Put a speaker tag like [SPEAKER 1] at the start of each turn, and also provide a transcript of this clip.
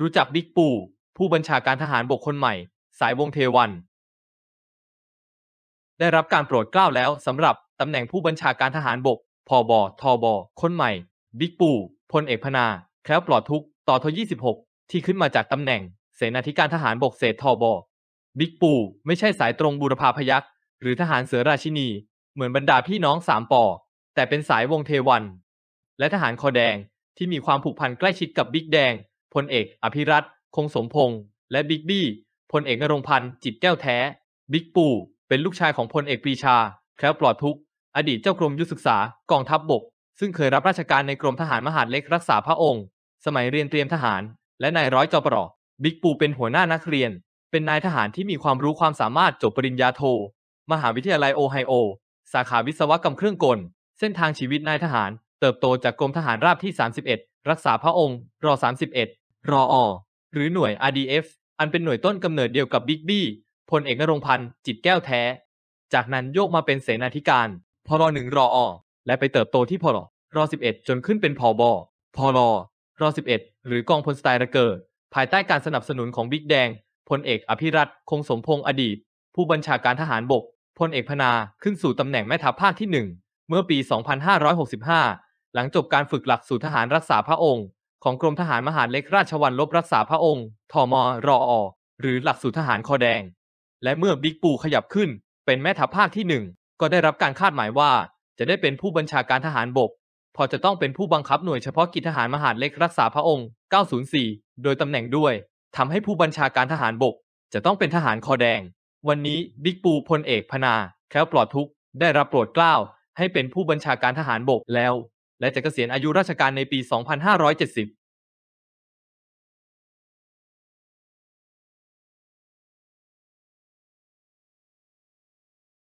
[SPEAKER 1] รู้จักบิ๊กปู่ผู้บัญชาการทหารบกคนใหม่ สายวงเทวัน ได้รับการโปรดเกล้าแล้วสำหรับตำแหน่งผู้บัญชาการทหารบกพอบอทอบอคนใหม่บิ๊กปู่พลเอกพนาแคล้วปลอดทุกต่อทยี่สิบหกที่ขึ้นมาจากตำแหน่งเสนาธิการทหารบกเศษทอบอบิ๊กปู่ไม่ใช่สายตรงบูรพาพยัค์หรือทหารเสือราชินี เหมือนบรรดาพี่น้องสามปอ แต่เป็นสายวงเทวัน และทหารคอแดงที่มีความผูกพันใกล้ชิดกับบิ๊กแดงพลเอกอภิรัต คงสมพงษ์ และบิ๊กบี้ พลเอกนรงพันธ์ จิตแก้วแท้ บิ๊กปู่เป็นลูกชายของพลเอกปรีชา แคล้วปลอดทุก อดีตเจ้ากรมยุทธศึกษากองทัพบบก ซึ่งเคยรับราชการในกรมทหารมหาดเล็กรักษาพระองค์ สมัยเรียนเตรียมทหาร และนายร้อยจอปรอบิ๊กปู่เป็นหัวหน้านักเรียน เป็นนายทหารที่มีความรู้ความสามารถจบปริญญาโท มหาวิทยาลัยโอไฮโอ สาขาวิศวกรรมเครื่องกล เส้นทางชีวิตนายทหาร เติบโตจากกรมทหารราบที่ 31 รักษาพระองค์ รอ 31รออหรือหน่วย RDF อันเป็นหน่วยต้นกำเนิดเดียวกับบิ๊กบี้ พลเอกนรงพันธ์จิตแก้วแท้ จากนั้นโยกมาเป็นเสนาธิการพรหนึ่งรออและไปเติบโตที่พรรสิบเอ็ดจนขึ้นเป็นพอบอพรรสิบเอ็ดหรือกองพลสไตล์ระเกิดภายใต้การสนับสนุนของบิ๊กแดง พลเอกอภิรัตคงสมพงษ์อดีต ผู้บัญชาการทหารบก พลเอกพนาขึ้นสู่ตำแหน่งแม่ทัพภาคที่หนึ่งเมื่อปี 2565 หลังจบการฝึกหลักสูตรทหารรักษาพระองค์ของกรมทหารมหาดเล็กราชวัลลบรักษาพระองค์ ทมรออหรือหลักสูตรทหารคอแดง และเมื่อบิ๊กปูขยับขึ้น เป็นแม่ทัพภาคที่หนึ่งก็ได้รับการคาดหมายว่า จะได้เป็นผู้บัญชาการทหารบกพอจะต้องเป็นผู้บังคับหน่วยเฉพาะกิจทหารมหาดเล็กรักษาพระองค์ 904 โดยตำแหน่งด้วยทำให้ผู้บัญชาการทหารบก จะต้องเป็นทหารคอแดง วันนี้บิ๊กปูพลเอกพนาแคล้วปลอดทุกได้รับโปรดเกล้าให้เป็นผู้บัญชาการทหารบกแล้วและจะเกษียณอายุราชการในปี 2570